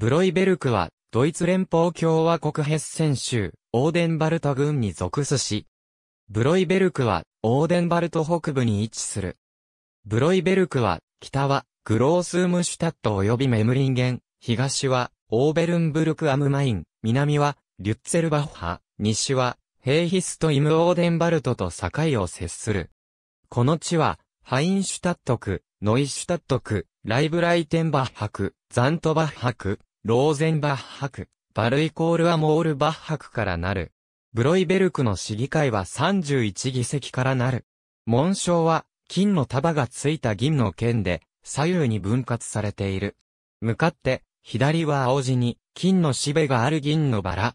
ブロイベルクは、ドイツ連邦共和国ヘッセン州、オーデンバルト郡に属すし、ブロイベルクは、オーデンバルト北部に位置する。ブロイベルクは、北は、グロースームシュタット及びメムリンゲン、東は、オーベルンブルクアムマイン、南は、リュッツェルバッハ、西は、ヘイヒスト・イムオーデンバルトと境を接する。この地は、ハインシュタット区、ノイシュタット区、ライブライテンバッハ区、ザントバッハ区、ローゼンバッハク、バルイコールアモールバッハクからなる。ブロイベルクの市議会は31議席からなる。紋章は、金の束がついた銀の剣で、左右に分割されている。向かって、左は青地に、金のしべがある銀のバラ。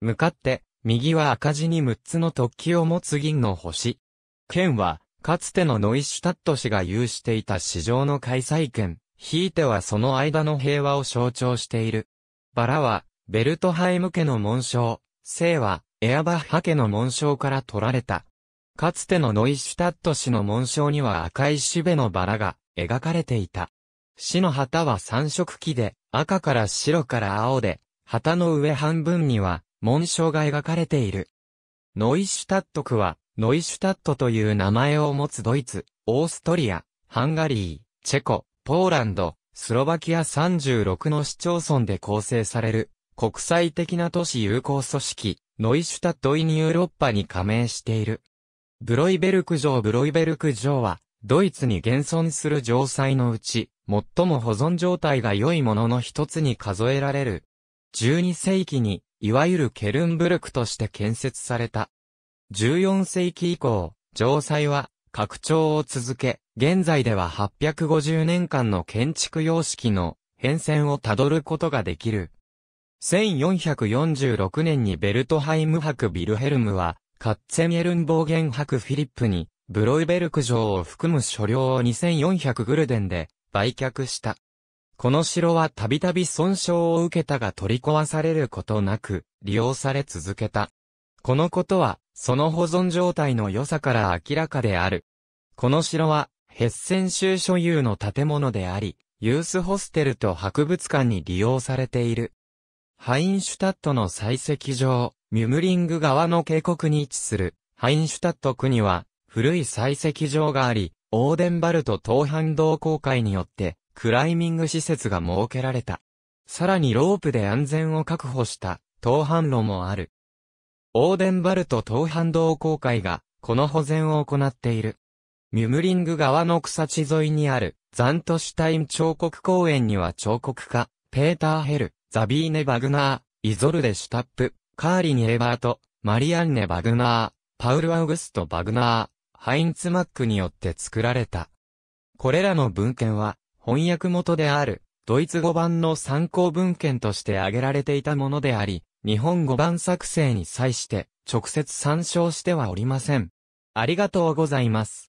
向かって、右は赤字に6つの突起を持つ銀の星。剣は、かつてのノイシュタット氏が有していた市場の開催権。ひいてはその間の平和を象徴している。バラは、ベルトハイム家の紋章、姓は、エアバッハ家の紋章から取られた。かつてのノイシュタット氏の紋章には赤いシベのバラが描かれていた。市の旗は三色旗で、赤から白から青で、旗の上半分には紋章が描かれている。ノイシュタット区は、ノイシュタットという名前を持つドイツ、オーストリア、ハンガリー、チェコ、ポーランド、スロバキア36の市町村で構成される、国際的な都市友好組織、ノイシュタットイニューロッパに加盟している。ブロイベルク城ブロイベルク城は、ドイツに現存する城塞のうち、最も保存状態が良いものの一つに数えられる。12世紀に、いわゆるケルンブルクとして建設された。14世紀以降、城塞は、拡張を続け、現在では850年間の建築様式の変遷をたどることができる。1446年にベルトハイム博ビルヘルムは、カッツェミエルンボーゲン博フィリップに、ブロイベルク城を含む所領を2400グルデンで売却した。この城はたびたび損傷を受けたが取り壊されることなく、利用され続けた。このことは、その保存状態の良さから明らかである。この城は、ヘッセン州所有の建物であり、ユースホステルと博物館に利用されている。ハインシュタットの採石場、ミュムリング側の渓谷に位置する、ハインシュタット区には、古い採石場があり、オーデンバルト東半同公会によって、クライミング施設が設けられた。さらにロープで安全を確保した、東半路もある。オーデンバルト東半同公会が、この保全を行っている。ミュムリング川の草地沿いにある、ザントシュタイン彫刻公園には彫刻家、ペーター・ヘル、ザビーネ・バグナー、イゾルデ・シュタップ、カーリニ・エバート、マリアンネ・バグナー、パウル・アウグスト・バグナー、ハインツ・マックによって作られた。これらの文献は、翻訳元である、ドイツ語版の参考文献として挙げられていたものであり、日本語版作成に際して直接参照してはおりません。ありがとうございます。